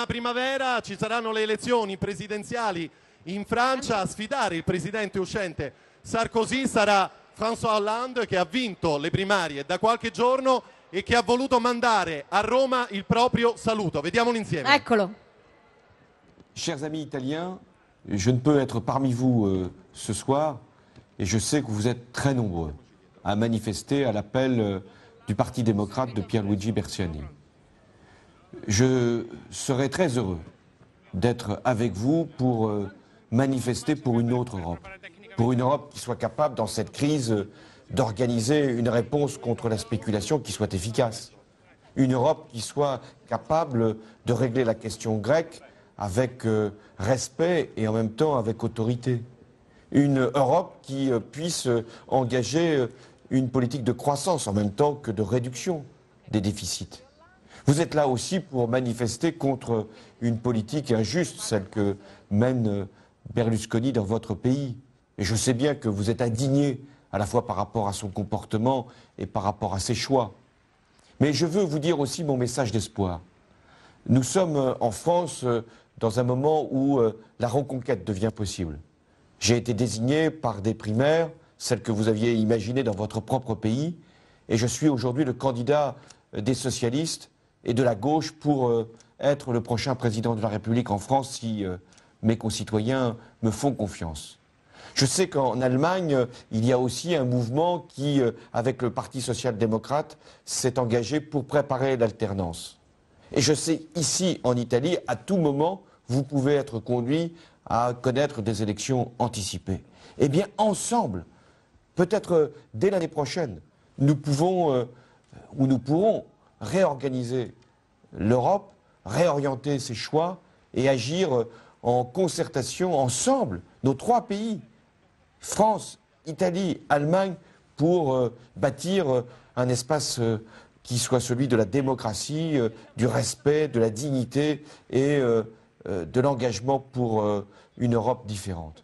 prossima primavera ci saranno le elezioni presidenziali in Francia a sfidare il presidente uscente Sarkozy sarà François Hollande che ha vinto le primarie da qualche giorno e che ha voluto mandare a Roma il proprio saluto. Vediamolo insieme. Eccolo. Chers amis italiens, je ne peux être parmi vous euh, ce soir et je sais que vous êtes très nombreux à manifester à l'appel euh, du Parti démocrate de Pierluigi Bersiani. Je serai très heureux d'être avec vous pour euh, manifester pour une autre Europe, pour une Europe qui soit capable, dans cette crise, d'organiser une réponse contre la spéculation qui soit efficace, une Europe qui soit capable de régler la question grecque avec euh, respect et en même temps avec autorité, une Europe qui euh, puisse engager une politique de croissance en même temps que de réduction des déficits. Vous êtes là aussi pour manifester contre une politique injuste, celle que mène euh, Berlusconi dans votre pays. Et je sais bien que vous êtes indigné à la fois par rapport à son comportement et par rapport à ses choix. Mais je veux vous dire aussi mon message d'espoir. Nous sommes euh, en France euh, dans un moment où la reconquête devient possible. J'ai été désigné par des primaires, celles que vous aviez imaginées dans votre propre pays, et je suis aujourd'hui le candidat des socialistes et de la gauche pour euh, être le prochain président de la République en France si euh, mes concitoyens me font confiance. Je sais qu'en Allemagne, euh, il y a aussi un mouvement qui, avec le Parti social-démocrate, s'est engagé pour préparer l'alternance. Et je sais ici, en Italie, à tout moment, vous pouvez être conduit à connaître des élections anticipées. Eh bien, ensemble, peut-être dès l'année prochaine, nous pouvons ou nous pourrons réorganiser l'Europe, réorienter ses choix et agir en concertation ensemble, nos trois pays, France, Italie, Allemagne, pour euh, bâtir euh, un espace euh, qui soit celui de la démocratie, du respect, de la dignité et de l'engagement pour une Europe différente.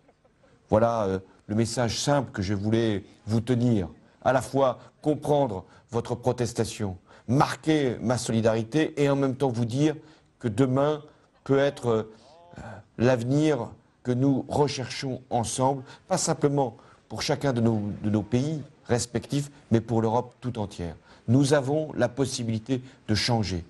Voilà le message simple que je voulais vous tenir, à la fois comprendre votre protestation, marquer ma solidarité et en même temps vous dire que demain peut être euh, l'avenir que nous recherchons ensemble, pas simplement pour chacun de nos, de nos pays respectifs, mais pour l'Europe tout entière. Nous avons la possibilité de changer.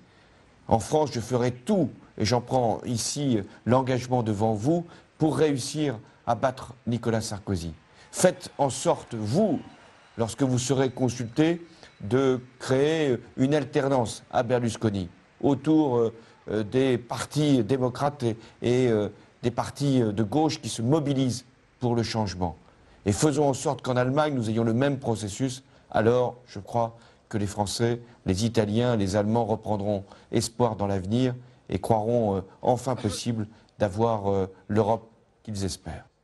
En France, je ferai tout, et j'en prends ici l'engagement devant vous, pour réussir à battre Nicolas Sarkozy. Faites en sorte, vous, lorsque vous serez consulté, de créer une alternance à Berlusconi autour euh, des partis démocrates et, euh, des partis euh, de gauche qui se mobilisent pour le changement. Et faisons en sorte qu'en Allemagne, nous ayons le même processus. Alors, je crois que les Français, les Italiens, les Allemands reprendront espoir dans l'avenir et croiront enfin possible d'avoir l'Europe qu'ils espèrent.